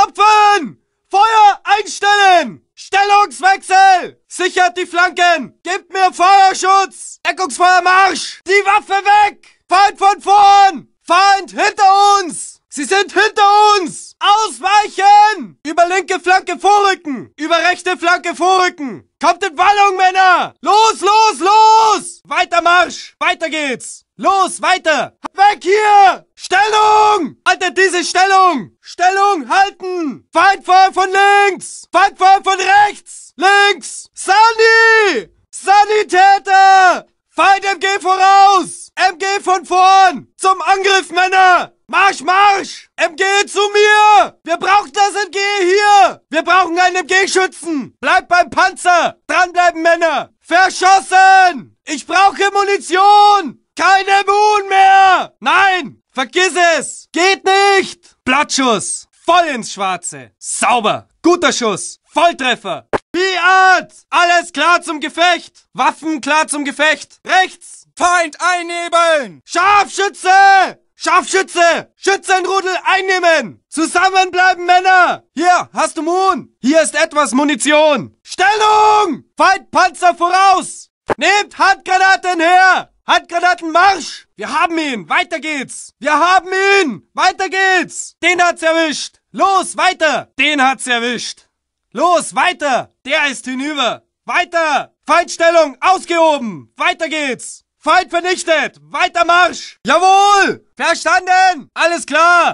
Klopfen! Feuer einstellen! Stellungswechsel! Sichert die Flanken! Gebt mir Feuerschutz! Deckungsfeuermarsch! Die Waffe weg! Feind von vorn! Feind hinter uns! Sie sind hinter uns! Ausweichen! Über linke Flanke vorrücken! Über rechte Flanke vorrücken! Kommt in Wallung, Männer! Los, los, los! Weiter Marsch! Weiter geht's! Los, weiter! Weg hier! Stellung! Alter, diese Stellung! Stellung halten! Feindfeuer von links! Feindfeuer von rechts! Links! Sunny! Sanitäter! Feind MG voraus! MG von vorn! Zum Angriff, Männer! Marsch, Marsch! MG zu mir! Wir brauchen das MG hier! Wir brauchen einen MG-Schützen! Bleib beim Panzer! Dranbleiben, Männer! Verschossen! Ich brauche Munition! Keine Moon mehr! Nein! Vergiss es! Geht nicht! Blattschuss! Voll ins Schwarze! Sauber! Guter Schuss! Volltreffer! Biat! Alles klar zum Gefecht! Waffen klar zum Gefecht! Rechts! Feind einnebeln! Scharfschütze! Scharfschütze! Schützenrudel einnehmen! Zusammenbleiben, Männer! Hier, hast du Moon! Hier ist etwas Munition! Stellung! Feindpanzer voraus! Nehmt Handgranaten her! Handgranaten, Marsch! Wir haben ihn! Weiter geht's! Wir haben ihn! Weiter geht's! Den hat's erwischt! Los, weiter! Den hat's erwischt! Los, weiter! Der ist hinüber! Weiter! Feindstellung ausgehoben! Weiter geht's! Feind vernichtet! Weiter Marsch! Jawohl! Verstanden! Alles klar!